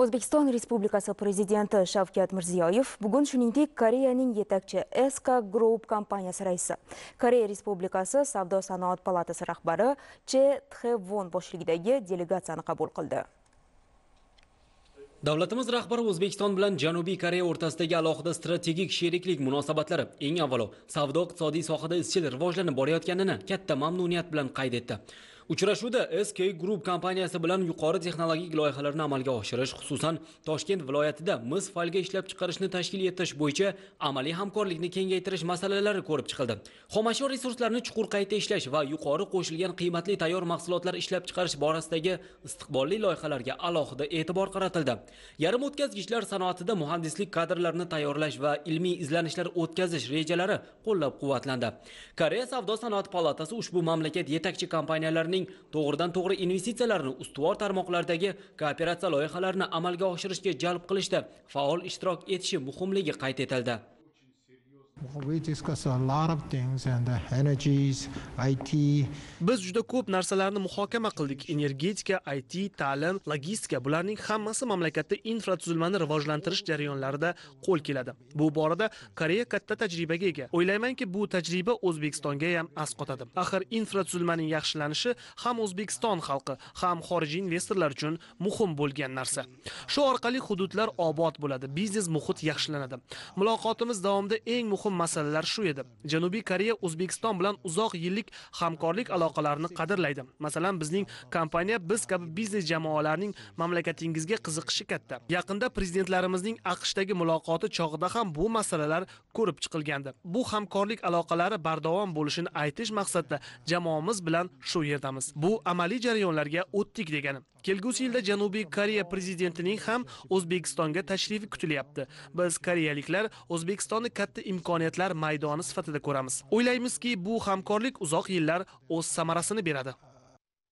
O'zbekiston Respublikasi prezidenti Shavkat Mirziyoyev bugun shuningdek Koreyaning yetakchi SK Group kompaniyasi raisi, Koreya Respublikasi Savdo sanoat palatasi rahbari Che Won boshchiligidagi delegatsiyani qabul qildi. Davlatimiz rahbari O'zbekiston bilan Janubiy Koreya o'rtasidagi alohida strategik sheriklik munosabatlari eng avvalo savdo-iqtisodiy sohada izchil rivojlanib borayotganini katta mamnuniyat bilan qayd etdi. uchrashuvda sk group kompaniyasi bilan yuqori texnologik loyihalarni amalga oshirish xususan toshkent viloyatida mis falga ishlab chiqarishni tashkil etish bo'yicha amaliy hamkorlikni kengaytirish masalalari ko'rib chiqildi xomashyo resurslarini chuqur qayta ishlash va yuqori qo'shilgan qiymatli tayyor mahsulotlar ishlab chiqarish borasidagi istiqbolli loyihalarga alohida e'tibor qaratildi yarim o'tkazgichlar sanoatida muhandislik kadrlarini tayyorlash va ilmiy izlanishlar o'tkazish rejalari qo'llab quvvatlandi koreya savdo sanoat palatasi ushbu mamlakat yetakchi kompaniyalarining eng to'g'ridan to'g'ri investitsiyalarni ustuvor tarmoqlardagi kooperatsiya loyihalarini amalga oshirishga jalb qilishda faol ishtirok etishi muhimligi qayd etildi biz juda ko'p narsalarni muhokama qildik energetika it ta'lim logistika bularning hammasi mamlakatda infratuzilmani rivojlantirish jarayonlarida qo'l keladi bu borada koreya katta tajribaga ega o'ylaymanki bu tajriba o'zbekistonga ham asqotadi axir infratuzilmaning yaxshilanishi ham o'zbekiston xalqi ham xorijiy investorlar uchun muhim bo'lgan narsa shu orqali hududlar obod bo'ladi biznes muhit yaxshilanadi muloqotimiz davomida eng muhim masalalar shu edi janubiy koreya o'zbekiston bilan uzoq yillik hamkorlik aloqalarini qadrlaydi masalan bizning kompaniya biz kabi biznes jamoalarining mamlakatingizga qiziqishi katta yaqinda prezidentlarimizning aqshdagi muloqoti chog'ida ham bu masalalar ko'rib chiqilgandi bu hamkorlik aloqalari bardavom bo'lishini aytish maqsadida jamoamiz bilan shu yerdamiz bu amaliy jarayonlarga o'tdik degani kelgusi yilda janubiy koreya prezidentining ham o'zbekistonga tashrifi kutilyapti biz koreyaliklar o'zbekistonni katta imkoniyatlar maydoni sifatida ko'ramiz o'ylaymizki bu hamkorlik uzoq yillar o'z samarasini beradi